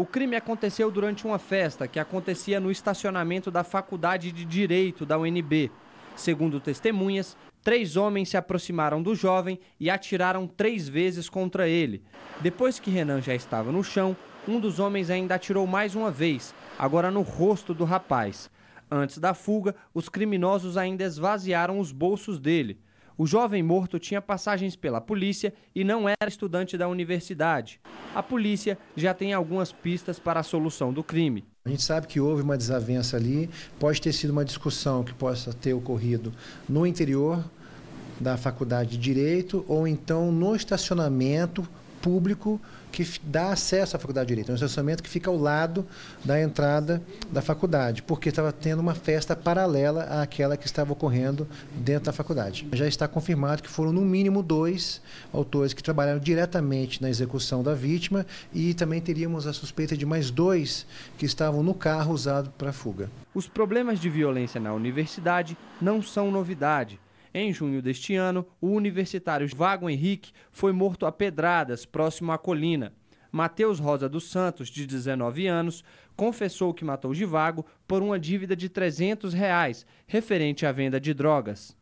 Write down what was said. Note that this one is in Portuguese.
O crime aconteceu durante uma festa que acontecia no estacionamento da Faculdade de Direito da UNB. Segundo testemunhas, três homens se aproximaram do jovem e atiraram três vezes contra ele. Depois que Renan já estava no chão, um dos homens ainda atirou mais uma vez, agora no rosto do rapaz. Antes da fuga, os criminosos ainda esvaziaram os bolsos dele. O jovem morto tinha passagens pela polícia e não era estudante da universidade. A polícia já tem algumas pistas para a solução do crime. A gente sabe que houve uma desavença ali, pode ter sido uma discussão que possa ter ocorrido no interior da faculdade de direito ou então no estacionamento público que dá acesso à faculdade de direito. É um estacionamento que fica ao lado da entrada da faculdade, porque estava tendo uma festa paralela àquela que estava ocorrendo dentro da faculdade. Já está confirmado que foram no mínimo dois autores que trabalharam diretamente na execução da vítima e também teríamos a suspeita de mais dois que estavam no carro usado para a fuga. Os problemas de violência na universidade não são novidade. Em junho deste ano, o universitário Vago Henrique foi morto a pedradas, próximo à colina. Mateus Rosa dos Santos, de 19 anos, confessou que matou Givago por uma dívida de 300 reais, referente à venda de drogas.